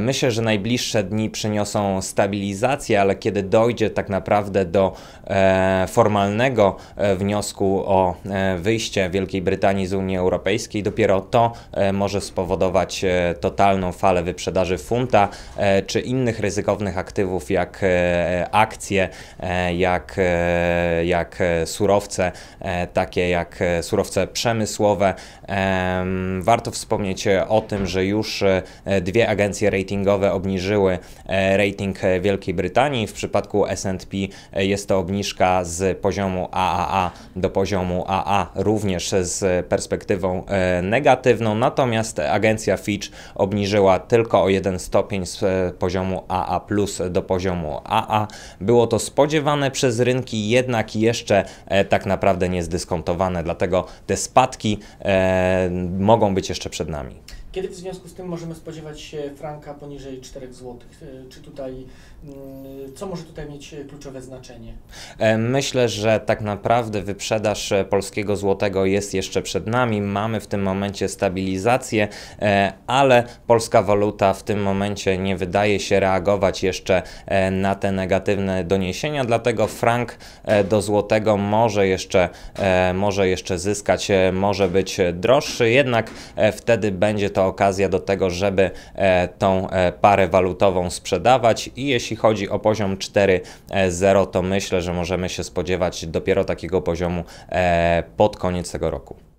Myślę, że najbliższe dni przyniosą stabilizację, ale kiedy dojdzie tak naprawdę do e, formalnego e, wniosku o e, wyjście Wielkiej Brytanii z Unii Europejskiej, dopiero to może spowodować totalną falę wyprzedaży funta czy innych ryzykownych aktywów, jak akcje, jak, jak surowce, takie jak surowce przemysłowe. Warto wspomnieć o tym, że już dwie agencje rating ratingowe obniżyły e, rating Wielkiej Brytanii. W przypadku S&P e, jest to obniżka z poziomu AAA do poziomu AA, również z perspektywą e, negatywną. Natomiast agencja Fitch obniżyła tylko o jeden stopień z poziomu AA do poziomu AA. Było to spodziewane przez rynki, jednak jeszcze tak naprawdę nie zdyskontowane, dlatego te spadki mogą być jeszcze przed nami. Kiedy w związku z tym możemy spodziewać się franka poniżej 4 zł? E, czy tutaj, mm, co może tutaj mieć kluczowe znaczenie? E, myślę, że tak naprawdę wyprzedaż e, polskiego złotego jest jeszcze przed nami. Mamy w tym momencie stabilizację, ale polska waluta w tym momencie nie wydaje się reagować jeszcze na te negatywne doniesienia, dlatego frank do złotego może jeszcze, może jeszcze zyskać, może być droższy, jednak wtedy będzie to to okazja do tego, żeby e, tą e, parę walutową sprzedawać i jeśli chodzi o poziom 4.0, to myślę, że możemy się spodziewać dopiero takiego poziomu e, pod koniec tego roku.